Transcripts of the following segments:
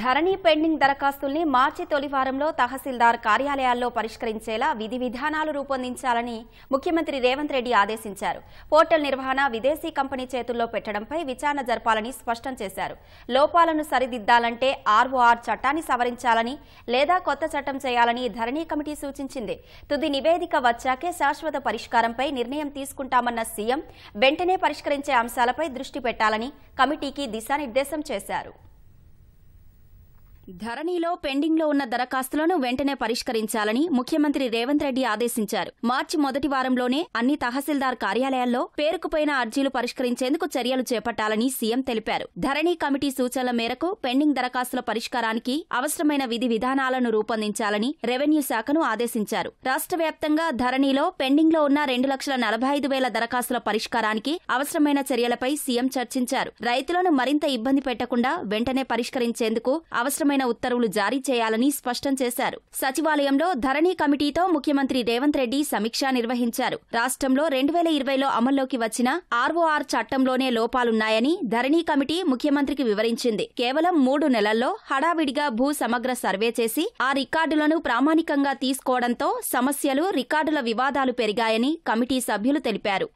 ధరణి pending దరఖాస్తుల్ని మార్చి తొలివారంలో తహసీల్దార్ కార్యాలయాల్లో పరిష్కరించేలా విధి విధానాలు రూపొందించాలని ముఖ్యమంత్రి రేవంత్ రెడ్డి ఆదేశించారు పోర్టల్ నిర్వహణ విదేశీ కంపెనీ చేతుల్లో పెట్టడంపై విచారణ జరపాలని స్పష్టం చేశారు లోపాలను సరిదిద్దాలంటే ఆర్ఓఆర్ చట్టాన్ని సవరించాలని లేదా కొత్త చట్టం చేయాలని ధరణి కమిటీ సూచించింది తుది నివేదిక వచ్చాకే శాశ్వత పరిష్కారంపై నిర్ణయం తీసుకుంటామన్న సీఎం వెంటనే పరిష్కరించే అంశాలపై దృష్టి పెట్టాలని కమిటీకి దిశానిర్దేశం చేశారు ధరణిలో పెండింగ్లో ఉన్న దరఖాస్తులను వెంటనే పరిష్కరించాలని ముఖ్యమంత్రి రేవంత్ రెడ్డి ఆదేశించారు మార్చి మొదటి వారంలోనే అన్ని తహసీల్దార్ కార్యాలయాల్లో పేరుకుపోయిన అర్జీలు పరిష్కరించేందుకు చర్యలు చేపట్టాలని సీఎం తెలిపారు ధరణి కమిటీ సూచనల మేరకు పెండింగ్ దరఖాస్తుల పరిష్కారానికి అవసరమైన విధి విధానాలను రూపొందించాలని రెవెన్యూ శాఖను ఆదేశించారు రాష్ట్ర వ్యాప్తంగా ధరణిలో పెండింగ్లో ఉన్న రెండు లక్షల నలభై ఐదు వేల దరఖాస్తుల పరిష్కారానికి అవసరమైన చర్యలపై సీఎం చర్చించారు రైతులను మరింత ఇబ్బంది పెట్టకుండా వెంటనే పరిష్కరించేందుకు అవసరమైన కఠినమైన ఉత్తర్వులు జారీ చేయాలని స్పష్టం చేశారు సచివాలయంలో ధరణి కమిటీతో ముఖ్యమంత్రి రేవంత్ రెడ్డి సమీక్ష నిర్వహించారు రాష్ట్రంలో రెండు వేల ఇరవైలో అమల్లోకి వచ్చిన ఆర్ఓఆర్ చట్టంలోనే లోపాలున్నాయని ధరణి కమిటీ ముఖ్యమంత్రికి వివరించింది కేవలం మూడు నెలల్లో హడావిడిగా భూ సమగ్ర సర్వే చేసి ఆ రికార్డులను ప్రామాణికంగా తీసుకోవడంతో సమస్యలు రికార్డుల వివాదాలు పెరిగాయని కమిటీ సభ్యులు తెలిపారు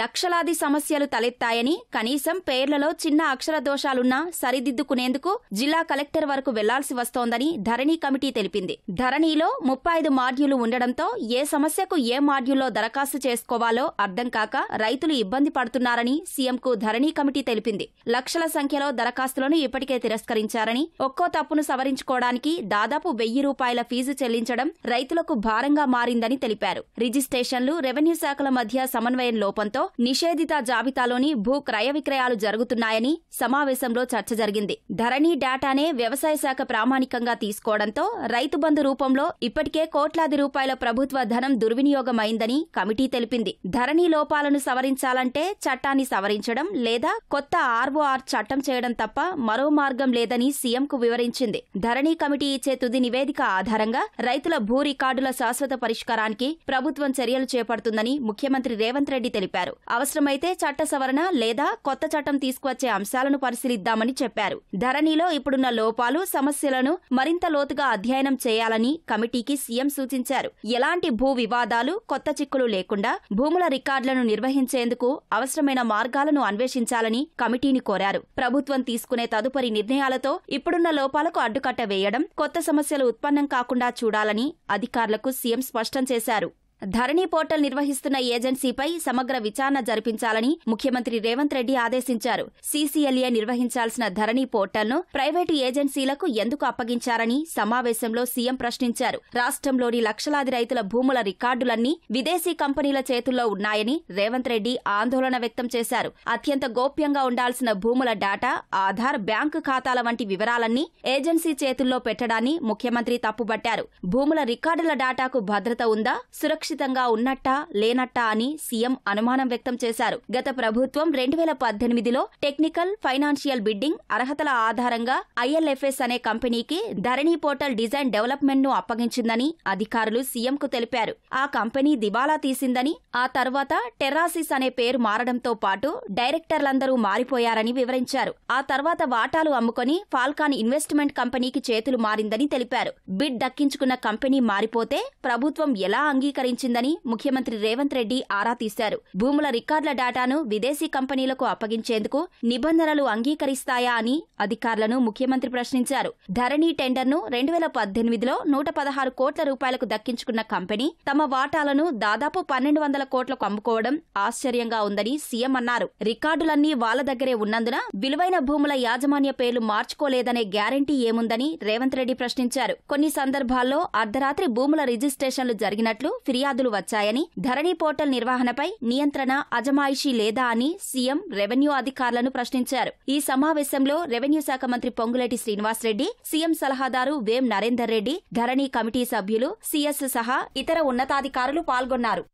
లక్షలాది సమస్యలు తలెత్తాయని కనీసం పేర్లలో చిన్న అక్షర దోషాలున్నా సరిదిద్దుకునేందుకు జిల్లా కలెక్టర్ వరకు వెళ్లాల్సి వస్తోందని ధరణి కమిటీ తెలిపింది ధరణిలో ముప్పై ఐదు మాడ్యూలు ఉండడంతో ఏ సమస్యకు ఏ మాడ్యూల్లో దరఖాస్తు చేసుకోవాలో అర్థం కాక రైతులు ఇబ్బంది పడుతున్నారని సీఎంకు ధరణి కమిటీ తెలిపింది లక్షల సంఖ్యలో దరఖాస్తులను ఇప్పటికే తిరస్కరించారని ఒక్కో తప్పును సవరించుకోవడానికి దాదాపు వెయ్యి రూపాయల ఫీజు చెల్లించడం రైతులకు భారంగా మారిందని తెలిపారు రిజిస్ట్రేషన్లు రెవెన్యూ శాఖల మధ్య సమన్వయం లోపంతో రాష్ట్రాల్లో నిషేధిత జాబితాలోని భూ క్రయ విక్రయాలు జరుగుతున్నాయని సమావేశంలో చర్చ జరిగింది ధరణి డేటానే వ్యవసాయ శాఖ ప్రామాణికంగా తీసుకోవడంతో రైతు బంధు రూపంలో ఇప్పటికే కోట్లాది రూపాయల ప్రభుత్వ ధనం దుర్వినియోగమైందని కమిటీ తెలిపింది ధరణి లోపాలను సవరించాలంటే చట్టాన్ని సవరించడం లేదా కొత్త ఆర్ఓఆర్ చట్టం చేయడం తప్ప మరో మార్గం లేదని సీఎంకు వివరించింది ధరణి కమిటీ ఇచ్చే తుది నివేదిక ఆధారంగా రైతుల భూ రికార్డుల శాశ్వత పరిష్కారానికి ప్రభుత్వం చర్యలు చేపడుతుందని ముఖ్యమంత్రి రేవంత్ రెడ్డి తెలిపారు తెలిపారు అవసరమైతే చట్ట సవరణ లేదా కొత్త చట్టం తీసుకువచ్చే అంశాలను పరిశీలిద్దామని చెప్పారు ధరణిలో ఇప్పుడున్న లోపాలు సమస్యలను మరింత లోతుగా అధ్యయనం చేయాలని కమిటీకి సీఎం సూచించారు ఎలాంటి భూ వివాదాలు కొత్త చిక్కులు లేకుండా భూముల రికార్డులను నిర్వహించేందుకు అవసరమైన మార్గాలను అన్వేషించాలని కమిటీని కోరారు ప్రభుత్వం తీసుకునే తదుపరి నిర్ణయాలతో ఇప్పుడున్న లోపాలకు అడ్డుకట్ట వేయడం కొత్త సమస్యలు ఉత్పన్నం కాకుండా చూడాలని అధికారులకు సీఎం స్పష్టం చేశారు ధరణి పోర్టల్ నిర్వహిస్తున్న ఏజెన్సీపై సమగ్ర విచారణ జరిపించాలని ముఖ్యమంత్రి రేవంత్ రెడ్డి ఆదేశించారు సీసీఎల్ఏ నిర్వహించాల్సిన ధరణి పోర్టల్ను ప్రైవేటు ఏజెన్సీలకు ఎందుకు అప్పగించారని సమావేశంలో సీఎం ప్రశ్నించారు రాష్ట్రంలోని లక్షలాది రైతుల భూముల రికార్డులన్నీ విదేశీ కంపెనీల చేతుల్లో ఉన్నాయని రేవంత్ రెడ్డి ఆందోళన వ్యక్తం చేశారు అత్యంత గోప్యంగా ఉండాల్సిన భూముల డాటా ఆధార్ బ్యాంకు ఖాతాల వంటి వివరాలన్నీ ఏజెన్సీ చేతుల్లో పెట్టడాన్ని ముఖ్యమంత్రి తప్పుబట్టారు భూముల రికార్డుల డాటాకు భద్రత ఉందా సురక్ష సురక్షితంగా ఉన్నట్టా లేనట్టా అని సీఎం అనుమానం వ్యక్తం చేశారు గత ప్రభుత్వం రెండు వేల పద్దెనిమిదిలో టెక్నికల్ ఫైనాన్షియల్ బిడ్డింగ్ అర్హతల ఆధారంగా ఐఎల్ఎఫ్ఎస్ అనే కంపెనీకి ధరణి పోర్టల్ డిజైన్ డెవలప్మెంట్ ను అప్పగించిందని అధికారులు సీఎంకు తెలిపారు ఆ కంపెనీ దివాలా తీసిందని ఆ తర్వాత టెర్రాసిస్ అనే పేరు మారడంతో పాటు డైరెక్టర్లందరూ మారిపోయారని వివరించారు ఆ తర్వాత వాటాలు అమ్ముకొని ఫాల్కాన్ ఇన్వెస్ట్మెంట్ కంపెనీకి చేతులు మారిందని తెలిపారు బిడ్ దక్కించుకున్న కంపెనీ మారిపోతే ప్రభుత్వం ఎలా అంగీకరించారు ఉపయోగించిందని ముఖ్యమంత్రి రేవంత్ రెడ్డి ఆరా తీశారు భూముల రికార్డుల డేటాను విదేశీ కంపెనీలకు అప్పగించేందుకు నిబంధనలు అంగీకరిస్తాయా అని అధికారులను ముఖ్యమంత్రి ప్రశ్నించారు ధరణి టెండర్ను రెండు వేల పద్దెనిమిదిలో నూట పదహారు కోట్ల రూపాయలకు దక్కించుకున్న కంపెనీ తమ వాటాలను దాదాపు పన్నెండు వందల కోట్లకు అమ్ముకోవడం ఆశ్చర్యంగా ఉందని సీఎం అన్నారు రికార్డులన్నీ వాళ్ల దగ్గరే ఉన్నందున విలువైన భూముల యాజమాన్య పేర్లు మార్చుకోలేదనే గ్యారంటీ ఏముందని రేవంత్ రెడ్డి ప్రశ్నించారు కొన్ని సందర్భాల్లో అర్ధరాత్రి భూముల రిజిస్ట్రేషన్లు జరిగినట్లు ఫిర్యాదు ఫిర్యాదులు వచ్చాయని ధరణి పోర్టల్ నిర్వహణపై నియంత్రణ అజమాయిషీ లేదా అని సీఎం రెవెన్యూ అధికారులను ప్రశ్నించారు ఈ సమావేశంలో రెవెన్యూ శాఖ మంత్రి పొంగులేటి శ్రీనివాసరెడ్డి సీఎం సలహాదారు వేం నరేందర్ రెడ్డి ధరణి కమిటీ సభ్యులు సీఎస్ సహా ఇతర ఉన్నతాధికారులు పాల్గొన్నారు